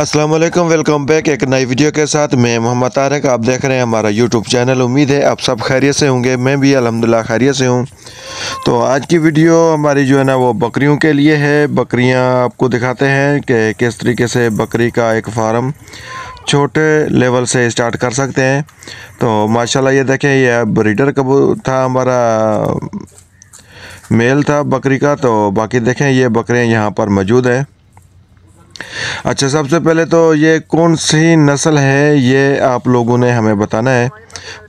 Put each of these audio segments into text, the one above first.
Aslam welcome back एक नई video के साथ मैं मोहम्मद तारक आप देख रहे हैं हमारा यूट्यूब चैनल उम्मीद है आप सब खैरियत से होंगे मैं भी अलहमदिल्ला खैरियत से हूँ तो आज की वीडियो हमारी जो है ना वो बकरियों के लिए है बकरियाँ आपको दिखाते हैं कि किस तरीके से बकरी का एक फार्म छोटे लेवल से स्टार्ट कर सकते हैं तो माशाल्लाह ये देखें यह ब्रीडर कबू था हमारा मेल था बकरी का तो बाकी देखें ये बकरियाँ यहाँ पर मौजूद हैं अच्छा सबसे पहले तो ये कौन सी नस्ल है ये आप लोगों ने हमें बताना है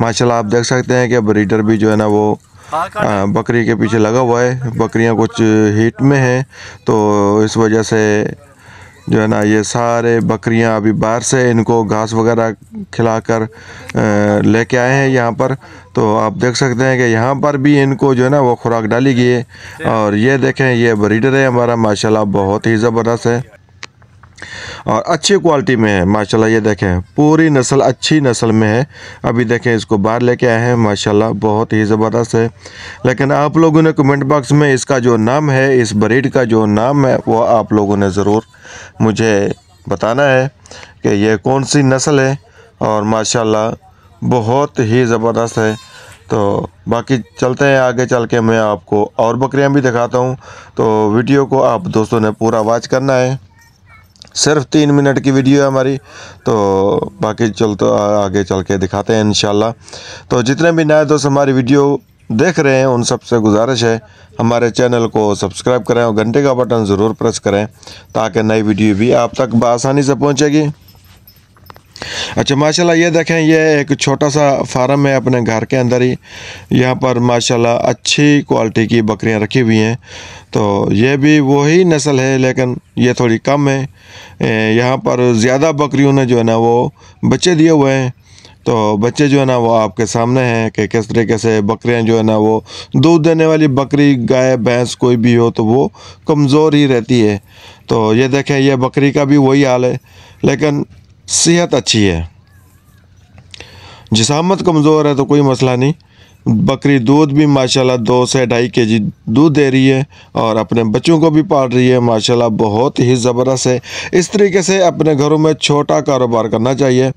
माशाल्लाह आप देख सकते हैं कि ब्रीडर भी जो है ना वो बकरी के पीछे लगा हुआ है बकरियां कुछ हीट में हैं तो इस वजह से जो है ना ये सारे बकरियां अभी बाहर से इनको घास वगैरह खिलाकर लेके आए हैं यहाँ पर तो आप देख सकते हैं कि यहाँ पर भी इनको जो है ना वो खुराक डाली गई है और ये देखें ये ब्रीडर है हमारा माशाल्लाह बहुत ही ज़बरदस्त है और अच्छी क्वालिटी में है माशाल्लाह ये देखें पूरी नस्ल अच्छी नस्ल में है अभी देखें इसको बाहर लेके आए हैं माशाल्लाह बहुत ही ज़बरदस्त है लेकिन आप लोगों ने कमेंट बॉक्स में इसका जो नाम है इस ब्रीड का जो नाम है वो आप लोगों ने ज़रूर मुझे बताना है कि ये कौन सी नस्ल है और माशाला बहुत ही ज़बरदस्त है तो बाकी चलते हैं आगे चल के मैं आपको और बकरियां भी दिखाता हूँ तो वीडियो को आप दोस्तों ने पूरा वॉच करना है सिर्फ तीन मिनट की वीडियो है हमारी तो बाकी चल तो आगे चल के दिखाते हैं इन तो जितने भी नए दोस्त हमारी वीडियो देख रहे हैं उन सबसे गुजारिश है हमारे चैनल को सब्सक्राइब करें और घंटे का बटन ज़रूर प्रेस करें ताकि नई वीडियो भी आप तक बसानी से पहुँचेगी अच्छा माशाल्लाह ये देखें ये एक छोटा सा फार्म है अपने घर के अंदर ही यहाँ पर माशाल्लाह अच्छी क्वालिटी की बकरियाँ रखी हुई हैं तो ये भी वही नस्ल है लेकिन ये थोड़ी कम है यहाँ पर ज़्यादा बकरियों ने जो है ना वो बच्चे दिए हुए हैं तो बच्चे जो है ना वो आपके सामने हैं कि किस तरीके से बकरियां जो है ना वो दूध देने वाली बकरी गाय भैंस कोई भी हो तो वो कमज़ोर ही रहती है तो ये देखें ये बकरी का भी वही हाल है लेकिन सेहत अच्छी है जिसामत कमज़ोर है तो कोई मसला नहीं बकरी दूध भी माशाल्लाह दो से ढाई के जी दूध दे रही है और अपने बच्चों को भी पाल रही है माशाल्लाह बहुत ही ज़बरदस्त है इस तरीके से अपने घरों में छोटा कारोबार करना चाहिए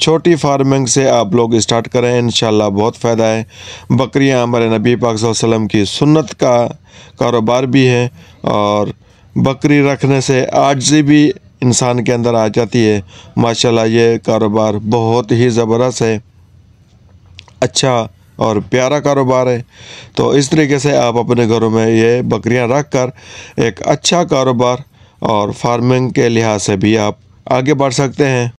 छोटी फार्मिंग से आप लोग स्टार्ट करें इन बहुत फ़ायदा है बकरियाँ हमारे नबी पाक वसलम की सुन्नत का कारोबार भी है और बकरी रखने से आज भी इंसान के अंदर आ जाती है माशाल्लाह ये कारोबार बहुत ही ज़बरदस्त है अच्छा और प्यारा कारोबार है तो इस तरीके से आप अपने घरों में ये बकरियां रख कर एक अच्छा कारोबार और फार्मिंग के लिहाज से भी आप आगे बढ़ सकते हैं